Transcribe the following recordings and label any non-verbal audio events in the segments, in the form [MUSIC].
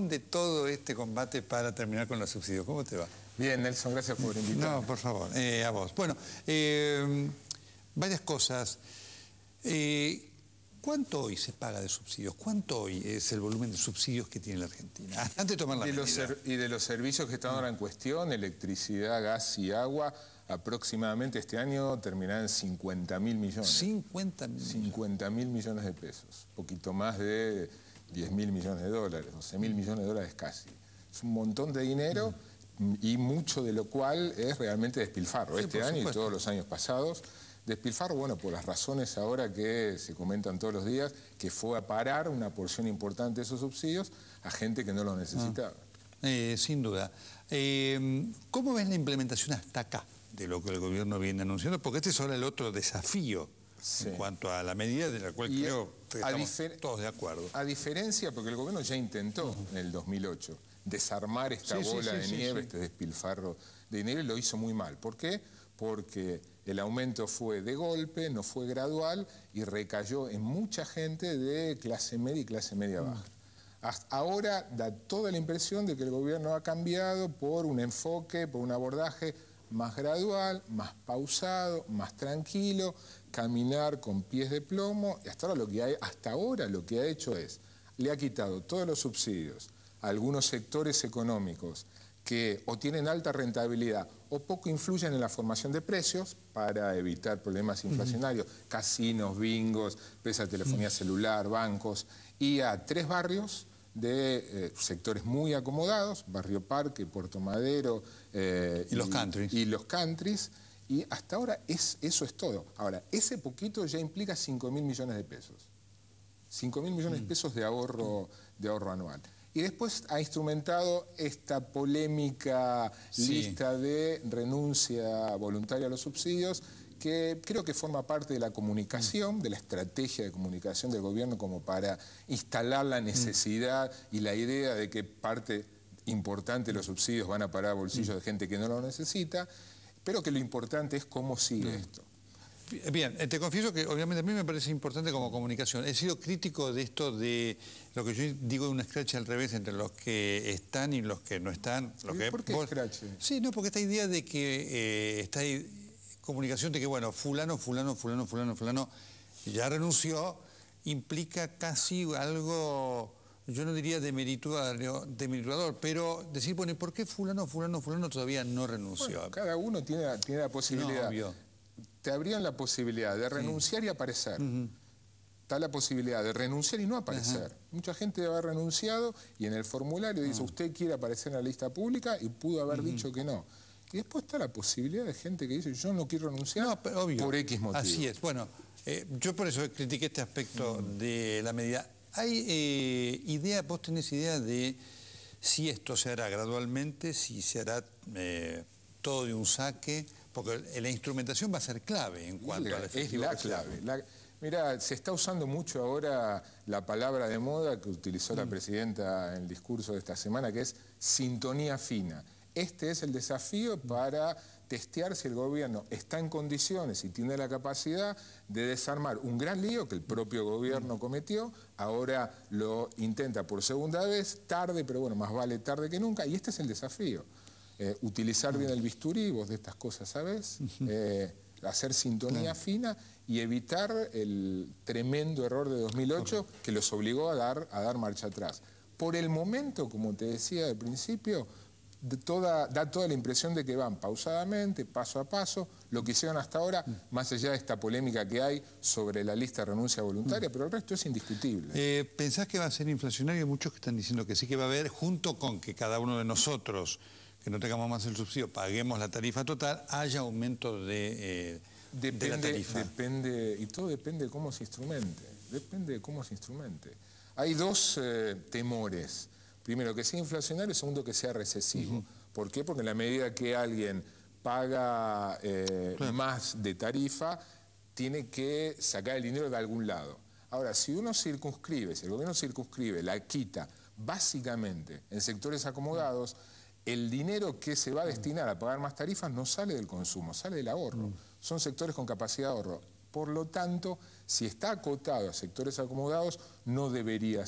de todo este combate para terminar con los subsidios. ¿Cómo te va? Bien, Nelson, gracias por invitarme. No, por favor, eh, a vos. Bueno, eh, varias cosas. Eh, ¿Cuánto hoy se paga de subsidios? ¿Cuánto hoy es el volumen de subsidios que tiene la Argentina? [LAUGHS] Antes de tomar la de Y de los servicios que están ahora en cuestión, electricidad, gas y agua, aproximadamente este año terminarán en 50 mil millones. 50 mil millones. 50 mil millones de pesos. poquito más de 10 mil millones de dólares, 11 mil millones de dólares casi. Es un montón de dinero y mucho de lo cual es realmente despilfarro, este año y todos los años pasados. Despilfarro, bueno, por las razones ahora que se comentan todos los días, que fue a parar una porción importante de esos subsidios a gente que no lo necesitaba. Mm. Eh, sin duda. Eh, ¿Cómo ves la implementación hasta acá de lo que el gobierno viene anunciando? Porque este es ahora el otro desafío en cuanto a la medida de la cual creo que estamos todos de acuerdo. A diferencia, porque el gobierno ya intentó en el 2008 desarmar esta bola de nieve, este despilfarro de dinero, y lo hizo muy mal. ¿Por qué? Porque el aumento fue de golpe, no fue gradual y recayó en mucha gente de clase media y clase media baja. ahora da toda la impresión de que el gobierno ha cambiado por un enfoque, por un abordaje más gradual, más pausado, más tranquilo, caminar con pies de plomo. Y hasta ahora lo que, ha, hasta ahora lo que ha hecho es, le ha quitado todos los subsidios a algunos sectores económicos que o tienen alta rentabilidad o poco influyen en la formación de precios para evitar problemas inflacionarios, casinos, bingos, empresas de telefonía celular, bancos, y a tres barrios de eh, sectores muy acomodados, Barrio Parque, Puerto Madero... Eh, y, los countries. Y los countries. Y hasta ahora eso es todo. Ahora, ese poquito ya implica 5 mil millones de pesos. 5 mil millones de mm. pesos de ahorro, de ahorro anual. Y después ha instrumentado esta polémica lista de renuncia voluntaria a los subsidios que creo que forma parte de la comunicación, de la estrategia de comunicación del gobierno como para instalar la necesidad y la idea de que parte importante de los subsidios van a parar a bolsillos de gente que no lo necesita, pero que lo importante es cómo sigue mm. esto. Bien, eh, te confieso que obviamente a mí me parece importante como comunicación. He sido crítico de esto de lo que yo digo de una scratch al revés entre los que están y los que no están. Lo ¿Por qué scratch? Sí, no, porque esta idea de que eh, está ahí comunicación de que, bueno, fulano, fulano, fulano, fulano, fulano, ya renunció, implica casi algo, yo no diría de demerituador, pero decir, bueno, ¿y por qué fulano, fulano, fulano todavía no renunció? cada uno tiene, tiene la posibilidad. Te abrían la posibilidad de renunciar y aparecer. Está la posibilidad de renunciar y no aparecer. Mucha gente debe haber renunciado y en el formulario dice, mm. usted quiere aparecer en la lista pública y pudo haber dicho que no. Y después está la posibilidad de gente que dice, yo no quiero renunciar por X motivo. Así es. Bueno, eh, yo por eso critiqué este aspecto de la medida. ¿Hay eh, idea, vos tenés idea de si esto se hará gradualmente, si se hará eh, todo de un saque? Porque la instrumentación va a ser clave en cuanto a la Es la clave. mira, se está usando mucho ahora la palabra de moda que utilizó la mm. presidenta en el discurso de esta semana, que es sintonía fina. Este es el desafío mm. para testear si el gobierno está en condiciones y tiene la capacidad de desarmar un gran lío que el propio mm. gobierno cometió, ahora lo intenta por segunda vez, tarde, pero bueno, más vale tarde que nunca, y este es el desafío. Eh, utilizar mm. bien el bisturí, vos de estas cosas ¿sabes? Eh, hacer sintonía fina y evitar el tremendo error de 2008 que los obligó a dar, a dar marcha atrás. Por el momento, como te decía al principio, toda, da toda la impresión de que van pausadamente, paso a paso, lo que hicieron hasta ahora, mm. más allá de esta polémica que hay sobre la lista de renuncia voluntaria, mm. pero el resto es indiscutible. Eh, ¿Pensás que va a ser inflacionario? Muchos que están diciendo que sí que va a haber, junto con que cada uno de nosotros, que no tengamos más el subsidio, paguemos la tarifa total, haya aumento de, eh, la tarifa. Depende, y todo depende de cómo se instrumente. Depende de cómo se instrumente. Hay dos eh, temores primero, que sea inflacionario, segundo, que sea recesivo. ¿Por qué? Porque en la medida que alguien paga eh, más de tarifa, tiene que sacar el dinero de algún lado. Ahora, si uno circunscribe, si el gobierno circunscribe, la quita básicamente en sectores acomodados, el dinero que se va a destinar a pagar más tarifas no sale del consumo, sale del ahorro. Son sectores con capacidad de ahorro. Por lo tanto, si está acotado a sectores acomodados, no debería,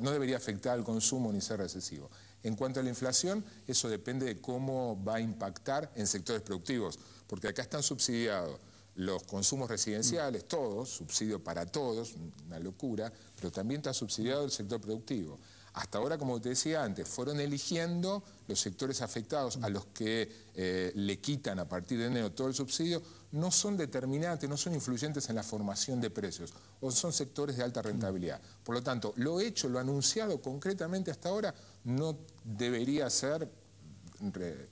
no debería afectar al consumo ni ser recesivo. En cuanto a la inflación, eso depende de cómo va a impactar en sectores productivos, porque acá están subsidiados los consumos residenciales, mm. todos, subsidio para todos, una locura, pero también está subsidiado el sector productivo. Hasta ahora, como te decía antes, fueron eligiendo los sectores afectados a los que eh, le quitan a partir de enero todo el subsidio, no son determinantes, no son influyentes en la formación de precios, o son sectores de alta rentabilidad. Por lo tanto, lo hecho, lo anunciado concretamente hasta ahora, no debería ser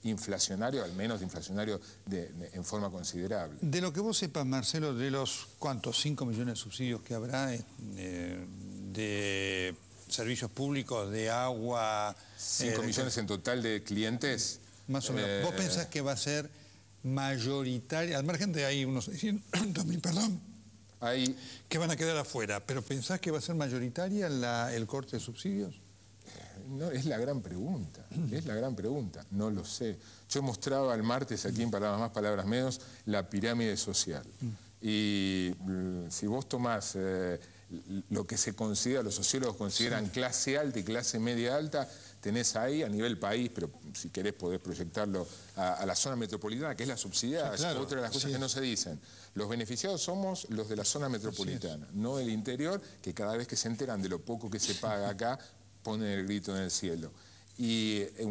inflacionario, al menos inflacionario de, en forma considerable. De lo que vos sepas, Marcelo, de los cuantos 5 millones de subsidios que habrá eh, eh, de servicios públicos de agua... 5 eh, millones en total de clientes? Más o menos. Eh, ¿Vos pensás que va a ser mayoritaria? Al margen de ahí unos 600 [CLEARS THROAT] mil, perdón, ahí... que van a quedar afuera. ¿Pero pensás que va a ser mayoritaria el corte de subsidios? Eh, no, es la gran pregunta, [CLEARS THROAT] es la gran pregunta, no lo sé. Yo mostraba el martes aquí en Palabras Más, Palabras Menos, la pirámide social. Mm. Y mm, si vos tomás lo que se considera, los sociólogos consideran clase alta y clase media alta, tenés ahí a nivel país, pero si querés podés proyectarlo a, la zona metropolitana, que es la subsidiada, es otra de las cosas que no se dicen. Los beneficiados somos los de la zona metropolitana, no el interior, que cada vez que se enteran de lo poco que se paga acá, [LAUGHS] ponen el grito en el cielo. Y eh,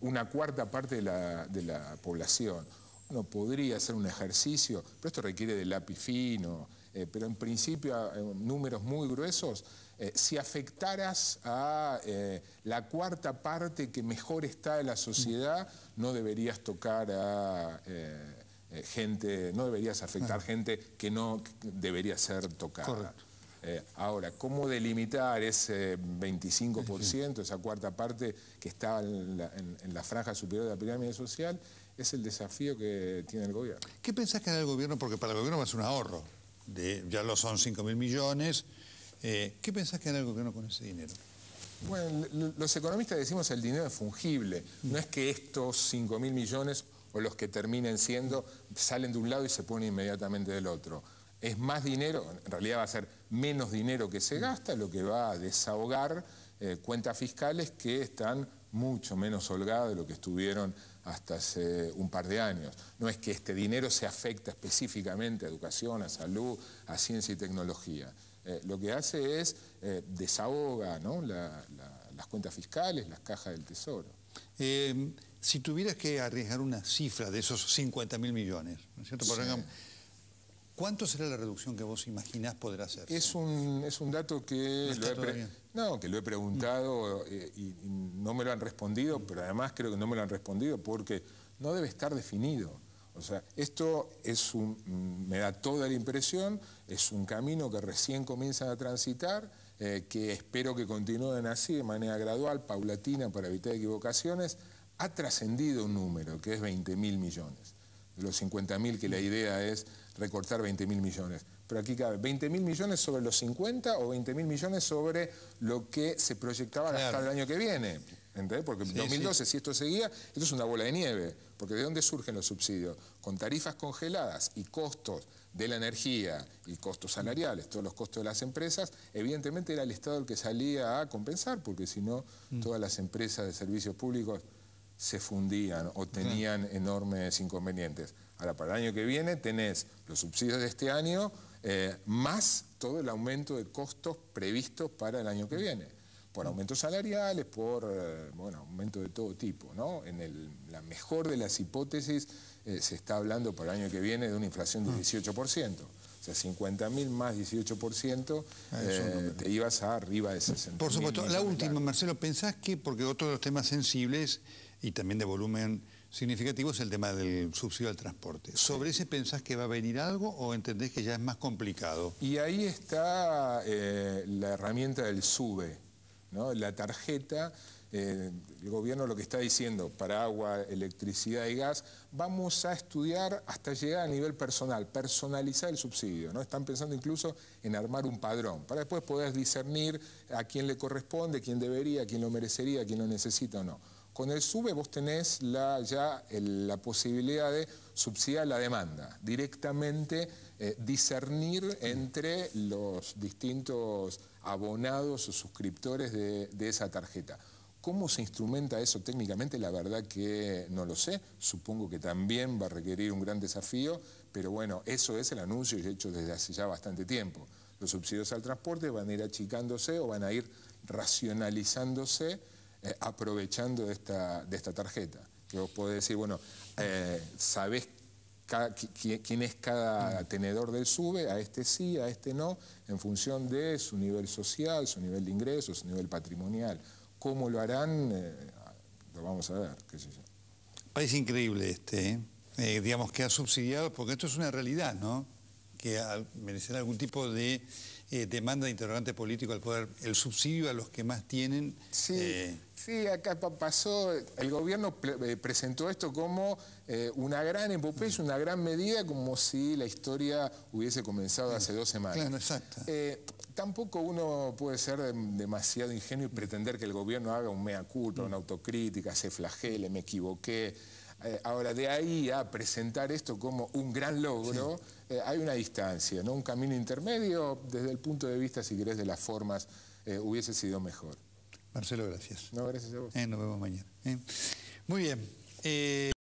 una cuarta parte de la, de la población. Uno podría hacer un ejercicio, pero esto requiere de lápiz fino, eh, pero en principio eh, en números muy gruesos, eh, si afectaras a la cuarta parte que mejor está de la sociedad, no deberías tocar a gente, no deberías afectar gente que no debería ser tocada. ahora, ¿cómo delimitar ese 25%, esa cuarta parte que está en la, la, franja superior de la pirámide social? Es el desafío que tiene el gobierno. ¿Qué pensás que da el gobierno? Porque para el gobierno va a ser un ahorro ya lo son 5 mil millones. Eh, ¿Qué pensás que hay algo que no con ese dinero? Bueno, los economistas decimos el dinero es fungible. Mm. No es que estos 5 mil millones o los que terminen siendo salen de un lado y se ponen inmediatamente del otro. Es más dinero, en realidad va a ser menos dinero que se mm. gasta, lo que va a desahogar eh, cuentas fiscales que están mucho menos holgadas de lo que estuvieron hasta hace un par de años. No es que este dinero se afecta específicamente a educación, a salud, a ciencia y tecnología. Eh, lo que hace es eh, desahoga las cuentas fiscales, las cajas del tesoro. Eh, si tuvieras que arriesgar una cifra de esos 50 mil millones, ¿no es cierto? ¿Cuánto será la reducción que vos imaginás poder hacer? Es un, es un dato que, no que lo he preguntado eh, y, no me lo han respondido, mm. pero además creo que no me lo han respondido porque no debe estar definido. O sea, esto es un, mm, me da toda la impresión, es un camino que recién comienzan a transitar, eh, que espero que continúen así de manera gradual, paulatina, para evitar equivocaciones. Ha trascendido un número, que es 20 mil millones. De los 50.000 que la mm. idea es recortar 20 mil millones. Pero aquí cabe, 20 mil millones sobre los 50 o 20 mil millones sobre lo que se proyectaba hasta el año que viene. ¿Entendés? Porque en 2012, si esto seguía, esto es una bola de nieve. Porque ¿de dónde surgen los subsidios? Con tarifas congeladas y costos de la energía y costos salariales, todos los costos de las empresas, evidentemente era el Estado el que salía a compensar, porque si no, mm. todas las empresas de servicios públicos se fundían o tenían enormes inconvenientes. Ahora, para el año que viene tenés los subsidios de este año eh, más todo el aumento de costos previstos para el año que viene. Por mm. aumentos salariales, por eh, bueno, aumento de todo tipo. ¿no? En la mejor de las hipótesis eh, se está hablando para el año que viene de una inflación del 18%. Mm. O sea, 50.000 más 18%, ah, te ibas a arriba de 60.000. Por supuesto. La última, Marcelo, ¿pensás que, porque otro de los temas sensibles y también de volumen significativo es el tema del subsidio al transporte. ¿Sobre ese pensás que va a venir algo o entendés que ya es más complicado? Y ahí está eh, la herramienta del SUBE, ¿no? la tarjeta. Eh, el gobierno lo que está diciendo para agua, electricidad y gas, vamos a estudiar hasta llegar a nivel personal, personalizar el subsidio. ¿no? Están pensando incluso en armar un padrón, para después poder discernir a quién le corresponde, quién debería, quién lo merecería, quién lo necesita o no. Con el SUBE vos tenés la, ya la posibilidad de subsidiar la demanda, directamente eh, discernir entre los distintos abonados o suscriptores de, de esa tarjeta. ¿Cómo se instrumenta eso técnicamente? La verdad que no lo sé. Supongo que también va a requerir un gran desafío, pero bueno, eso es el anuncio hecho desde hace ya bastante tiempo. Los subsidios al transporte van a ir achicándose o van a ir racionalizándose eh, aprovechando de esta, de esta tarjeta. Que vos podés decir, bueno, eh, sabés quién es cada tenedor del SUBE, a este sí, a este no, en función de su nivel social, su nivel de ingresos, su nivel patrimonial. ¿Cómo lo harán? Eh, lo vamos a ver, qué sé yo. Parece increíble este, eh, digamos que ha subsidiado, porque esto es una realidad, ¿no? que merecerá algún tipo de eh, demanda de interrogante político al poder, el subsidio a los que más tienen. Sí, eh, acá pasó, el gobierno eh, presentó esto como una gran empuje una gran medida, como si la historia hubiese comenzado hace dos semanas. Claro, exacto. Tampoco uno puede ser demasiado ingenuo y pretender que el gobierno haga un mea culpa, una autocrítica, se flagele, me equivoqué. Eh, ahora, de ahí a presentar esto como un gran logro, eh, hay una distancia, ¿no? Un camino intermedio, desde el punto de vista, si querés, de las formas, eh, hubiese sido mejor. Marcelo, gracias. No, gracias a vos. nos vemos mañana. Muy bien.